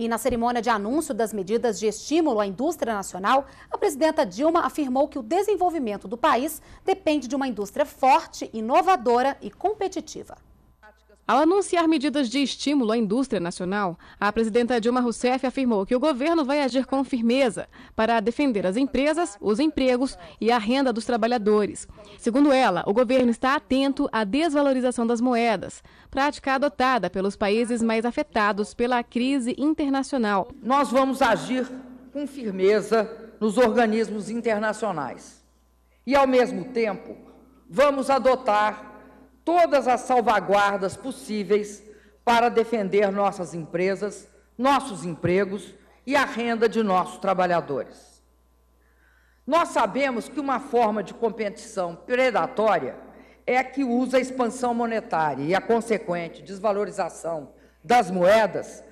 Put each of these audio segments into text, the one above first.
E na cerimônia de anúncio das medidas de estímulo à indústria nacional, a presidenta Dilma afirmou que o desenvolvimento do país depende de uma indústria forte, inovadora e competitiva. Ao anunciar medidas de estímulo à indústria nacional, a presidenta Dilma Rousseff afirmou que o governo vai agir com firmeza para defender as empresas, os empregos e a renda dos trabalhadores. Segundo ela, o governo está atento à desvalorização das moedas, prática adotada pelos países mais afetados pela crise internacional. Nós vamos agir com firmeza nos organismos internacionais e, ao mesmo tempo, vamos adotar todas as salvaguardas possíveis para defender nossas empresas, nossos empregos e a renda de nossos trabalhadores. Nós sabemos que uma forma de competição predatória é a que usa a expansão monetária e a consequente desvalorização das moedas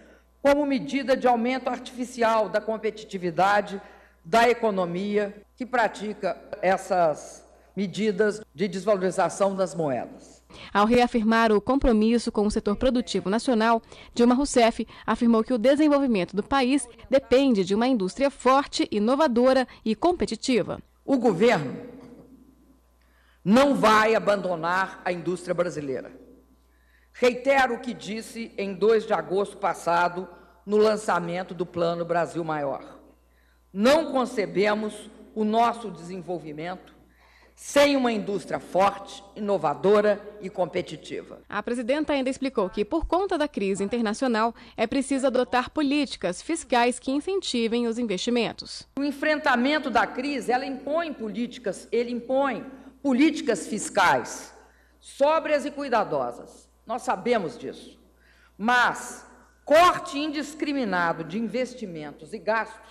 como medida de aumento artificial da competitividade da economia que pratica essas medidas de desvalorização das moedas. Ao reafirmar o compromisso com o setor produtivo nacional, Dilma Rousseff afirmou que o desenvolvimento do país depende de uma indústria forte, inovadora e competitiva. O governo não vai abandonar a indústria brasileira. Reitero o que disse em 2 de agosto passado no lançamento do Plano Brasil Maior. Não concebemos o nosso desenvolvimento sem uma indústria forte, inovadora e competitiva. A presidenta ainda explicou que, por conta da crise internacional, é preciso adotar políticas fiscais que incentivem os investimentos. O enfrentamento da crise, ela impõe políticas, ele impõe políticas fiscais sóbrias e cuidadosas. Nós sabemos disso. Mas corte indiscriminado de investimentos e gastos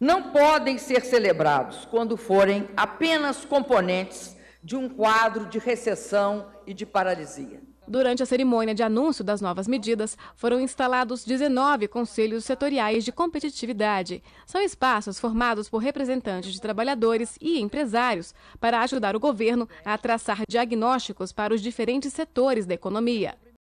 não podem ser celebrados quando forem apenas componentes de um quadro de recessão e de paralisia. Durante a cerimônia de anúncio das novas medidas, foram instalados 19 conselhos setoriais de competitividade. São espaços formados por representantes de trabalhadores e empresários para ajudar o governo a traçar diagnósticos para os diferentes setores da economia.